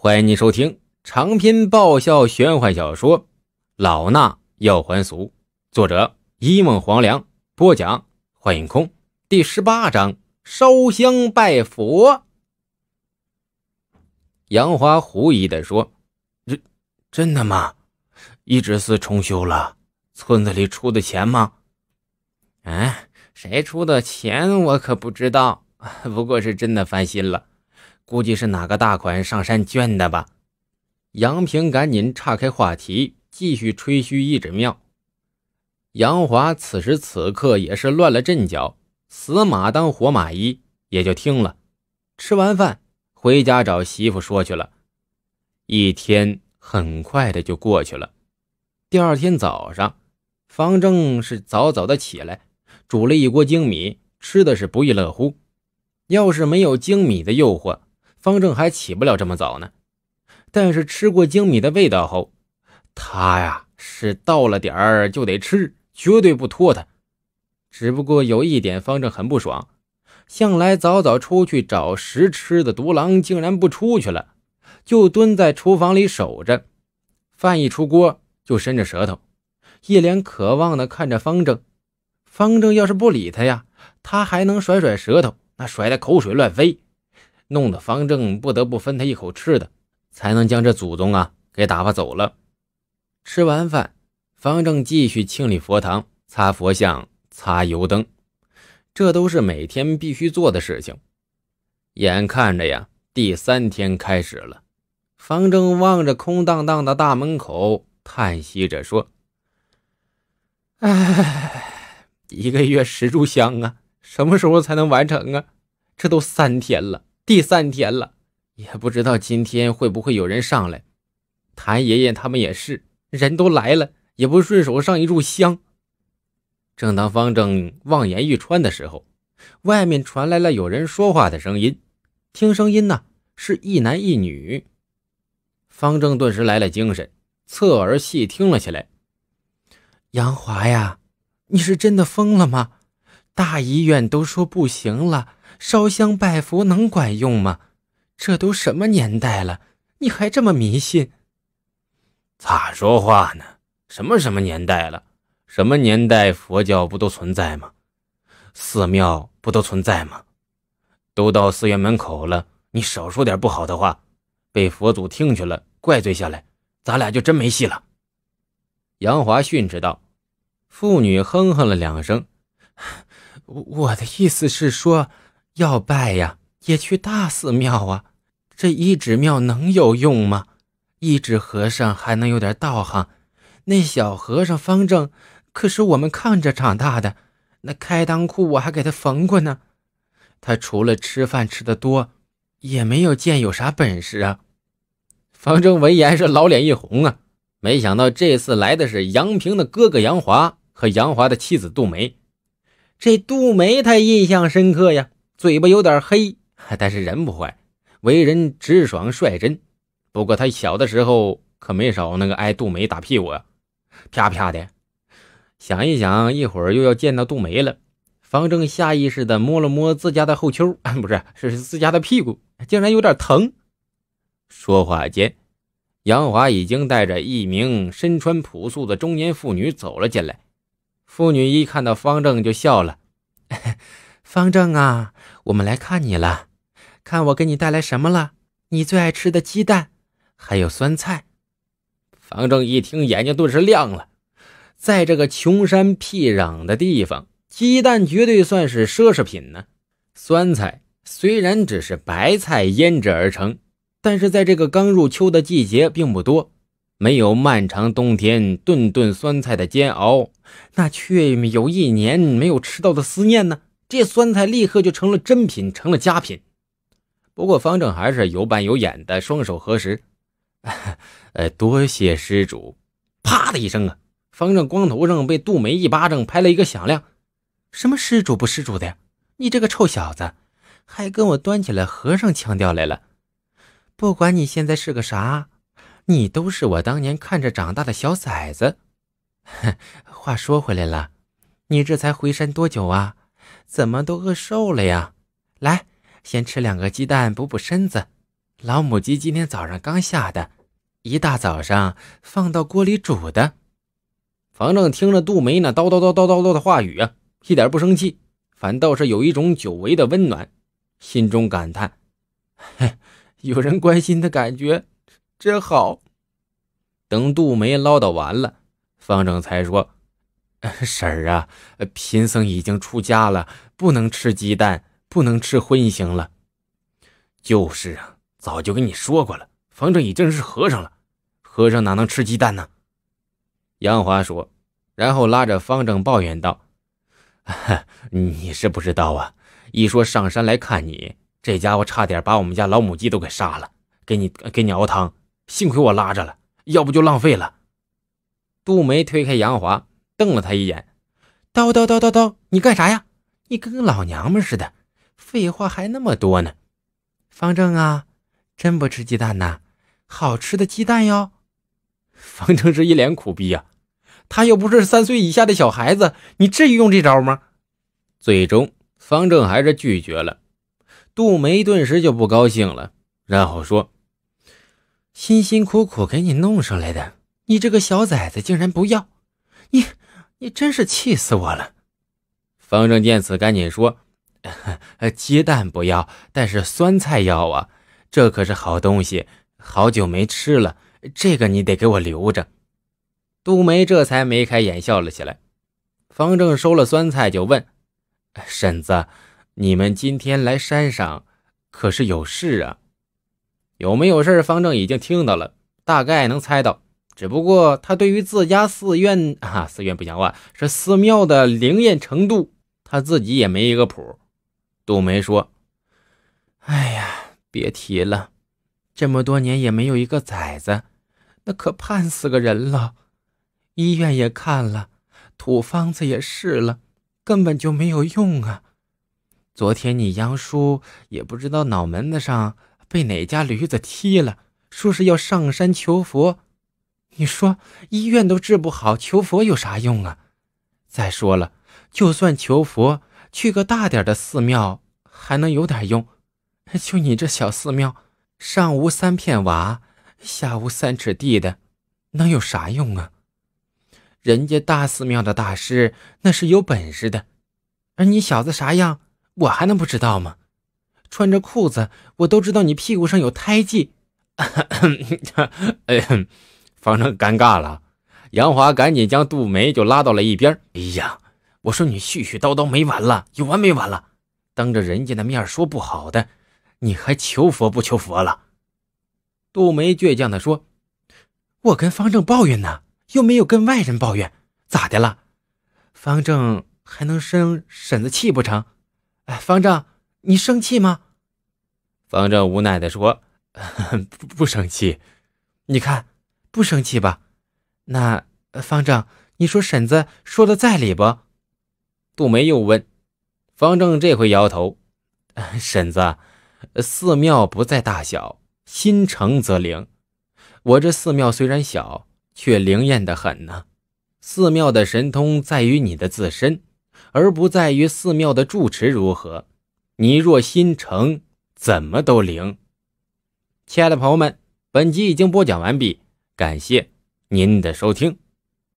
欢迎您收听长篇爆笑玄幻小说《老衲要还俗》，作者一梦黄粱，播讲幻影空。第十八章：烧香拜佛。杨华狐疑的说：“这真的吗？一直是重修了，村子里出的钱吗？”“哎，谁出的钱我可不知道，不过是真的翻新了。”估计是哪个大款上山捐的吧？杨平赶紧岔开话题，继续吹嘘一指庙。杨华此时此刻也是乱了阵脚，死马当活马医，也就听了。吃完饭，回家找媳妇说去了。一天很快的就过去了。第二天早上，方正是早早的起来，煮了一锅精米，吃的是不亦乐乎。要是没有精米的诱惑，方正还起不了这么早呢，但是吃过精米的味道后，他呀是到了点儿就得吃，绝对不拖沓。只不过有一点，方正很不爽，向来早早出去找食吃的独狼竟然不出去了，就蹲在厨房里守着。饭一出锅，就伸着舌头，一脸渴望的看着方正。方正要是不理他呀，他还能甩甩舌头，那甩的口水乱飞。弄得方正不得不分他一口吃的，才能将这祖宗啊给打发走了。吃完饭，方正继续清理佛堂，擦佛像，擦油灯，这都是每天必须做的事情。眼看着呀，第三天开始了，方正望着空荡荡的大门口，叹息着说：“哎，一个月十炷香啊，什么时候才能完成啊？这都三天了。”第三天了，也不知道今天会不会有人上来。谭爷爷他们也是，人都来了也不顺手上一炷香。正当方正望眼欲穿的时候，外面传来了有人说话的声音。听声音呢，是一男一女。方正顿时来了精神，侧耳细听了起来。杨华呀，你是真的疯了吗？大医院都说不行了。烧香拜佛能管用吗？这都什么年代了，你还这么迷信？咋说话呢？什么什么年代了？什么年代佛教不都存在吗？寺庙不都存在吗？都到寺院门口了，你少说点不好的话，被佛祖听去了，怪罪下来，咱俩就真没戏了。”杨华训斥道。妇女哼哼了两声，“ 我我的意思是说。”要拜呀，也去大寺庙啊！这一纸庙能有用吗？一纸和尚还能有点道行？那小和尚方正，可是我们看着长大的，那开裆裤我还给他缝过呢。他除了吃饭吃的多，也没有见有啥本事啊。方正闻言是老脸一红啊，没想到这次来的是杨平的哥哥杨华和杨华的妻子杜梅。这杜梅他印象深刻呀。嘴巴有点黑，但是人不坏，为人直爽率真。不过他小的时候可没少那个挨杜梅打屁股，啊，啪啪的。想一想，一会儿又要见到杜梅了，方正下意识的摸了摸自家的后丘，不是，是自家的屁股，竟然有点疼。说话间，杨华已经带着一名身穿朴素的中年妇女走了进来。妇女一看到方正就笑了。方正啊，我们来看你了，看我给你带来什么了？你最爱吃的鸡蛋，还有酸菜。方正一听，眼睛顿时亮了。在这个穷山僻壤的地方，鸡蛋绝对算是奢侈品呢。酸菜虽然只是白菜腌制而成，但是在这个刚入秋的季节，并不多。没有漫长冬天顿顿酸菜的煎熬，那却有一年没有吃到的思念呢。这酸菜立刻就成了珍品，成了佳品。不过方正还是有板有眼的，双手合十，呃，多谢施主。啪的一声啊，方正光头上被杜梅一巴掌拍了一个响亮。什么施主不施主的呀？你这个臭小子，还跟我端起了和尚腔调来了。不管你现在是个啥，你都是我当年看着长大的小崽子。话说回来了，你这才回山多久啊？怎么都饿瘦了呀？来，先吃两个鸡蛋补补身子。老母鸡今天早上刚下的，一大早上放到锅里煮的。方正听着杜梅那叨叨叨叨叨叨的话语啊，一点不生气，反倒是有一种久违的温暖，心中感叹：嘿，有人关心的感觉真好。等杜梅唠叨完了，方正才说。婶儿啊，贫僧已经出家了，不能吃鸡蛋，不能吃荤腥了。就是啊，早就跟你说过了，方正已经是和尚了，和尚哪能吃鸡蛋呢？杨华说，然后拉着方正抱怨道：“你是不知道啊，一说上山来看你，这家伙差点把我们家老母鸡都给杀了，给你给你熬汤，幸亏我拉着了，要不就浪费了。”杜梅推开杨华。瞪了他一眼，叨叨叨叨叨，你干啥呀？你跟个老娘们似的，废话还那么多呢！方正啊，真不吃鸡蛋呐，好吃的鸡蛋哟！方正是一脸苦逼啊，他又不是三岁以下的小孩子，你至于用这招吗？最终，方正还是拒绝了。杜梅顿时就不高兴了，然后说：“辛辛苦苦给你弄上来的，你这个小崽子竟然不要你！”你真是气死我了！方正见此，赶紧说：“鸡蛋不要，但是酸菜要啊，这可是好东西，好久没吃了，这个你得给我留着。”杜梅这才眉开眼笑了起来。方正收了酸菜，就问：“婶子，你们今天来山上，可是有事啊？有没有事？”方正已经听到了，大概能猜到。只不过他对于自家寺院啊，寺院不像话，是寺庙的灵验程度，他自己也没一个谱。杜梅说：“哎呀，别提了，这么多年也没有一个崽子，那可盼死个人了。医院也看了，土方子也试了，根本就没有用啊。昨天你杨叔也不知道脑门子上被哪家驴子踢了，说是要上山求佛。”你说医院都治不好，求佛有啥用啊？再说了，就算求佛，去个大点的寺庙还能有点用。就你这小寺庙，上无三片瓦，下无三尺地的，能有啥用啊？人家大寺庙的大师那是有本事的，而你小子啥样，我还能不知道吗？穿着裤子，我都知道你屁股上有胎记。方正尴尬了，杨华赶紧将杜梅就拉到了一边哎呀，我说你絮絮叨叨没完了，有完没完了？当着人家的面说不好的，你还求佛不求佛了？杜梅倔强地说：“我跟方正抱怨呢，又没有跟外人抱怨，咋的了？方正还能生婶子气不成？哎，方正，你生气吗？”方正无奈地说：“ 不不生气，你看。”不生气吧？那方正，你说婶子说的在理不？杜梅又问。方正这回摇头。婶子，寺庙不在大小，心诚则灵。我这寺庙虽然小，却灵验的很呢。寺庙的神通在于你的自身，而不在于寺庙的住持如何。你若心诚，怎么都灵。亲爱的朋友们，本集已经播讲完毕。感谢您的收听。